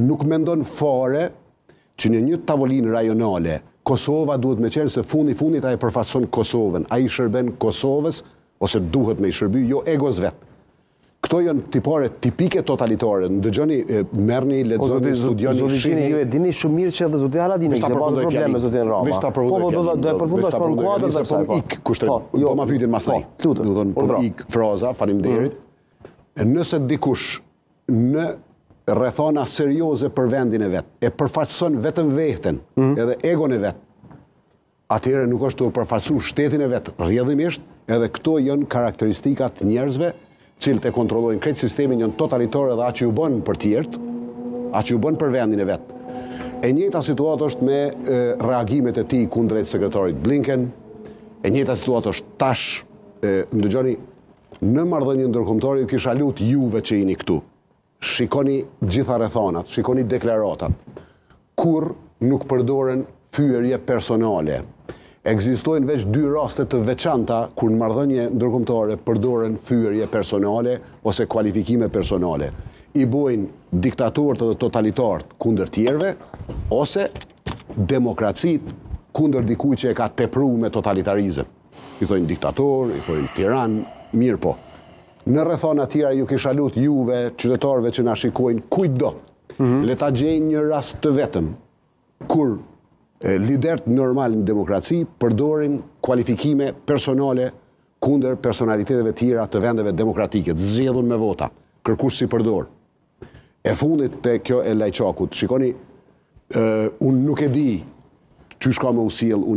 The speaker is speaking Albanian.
Nuk mendon fare që një një tavolin rajonale, Kosova duhet me qenë se fundi fundit a e përfason Kosovën, a i shërben Kosovës, ose duhet me i shërby, jo egoz vetë. Këto jënë tipare tipike totalitare, në dëgjoni, mërni, ledzoni, studioni, shini... Zotini, ju e dini shumë mirë që dhe po, po. po, jo. zoti e se përdo dhe probleme, zotin Rama. Vishta përdo dhe kjali, vishta përdo dhe kjali, vishta përdo dhe vishta përdo dhe kjali, vishta përdo dhe kjali, vishta përdo dhe kjali, vishta përdo dhe kjali, vishta përdo dhe kjali, vishta përdo dhe kjali, vishta përdo rrethona serioze për vendin e vetë, e përfaqëson vetëm vetën, mhm. edhe egon e vetë, atyre nuk është të përfaqësu shtetin e vetë rrjedhimisht, edhe këto jënë karakteristikat njerëzve, cilë të kontrolojnë kretë sistemi njën totalitore dhe a që ju bënë për tjertë, a që ju bënë për vendin e vetë. E njëta situatë është me reagimet e ti kundrejt sekretorit Blinken, e njëta situatë është tash, në dëgjoni, në mardhënjë ndërkomtori, kisha lutë juve që jini këtu shikoni gjitha rethonat, shikoni deklaratat, kur nuk përdoren fyërje personale. Egzistojnë veç dy rastet të veçanta, kur në mardhënje ndërkumtore përdoren fyërje personale, ose kualifikime personale. I bojnë diktatorët dhe totalitarët kunder tjerve, ose demokracit kunder dikuj që e ka tepru me totalitarizëm. I thojnë diktator, i thojnë tiran, mirë po në rrethona të tjera ju kisha lut juve, qytetarëve që na shikojnë kujdo. Mhm. Le ta gjejnë një rast të vetëm kur lidert normal në demokraci përdorin kualifikime personale kunder personaliteteve tjera të vendeve demokratike, të zgjedhur me vota, kërkush si përdor. E fundit te kjo e Lajçakut. Shikoni, unë un nuk e di çu shka me usjell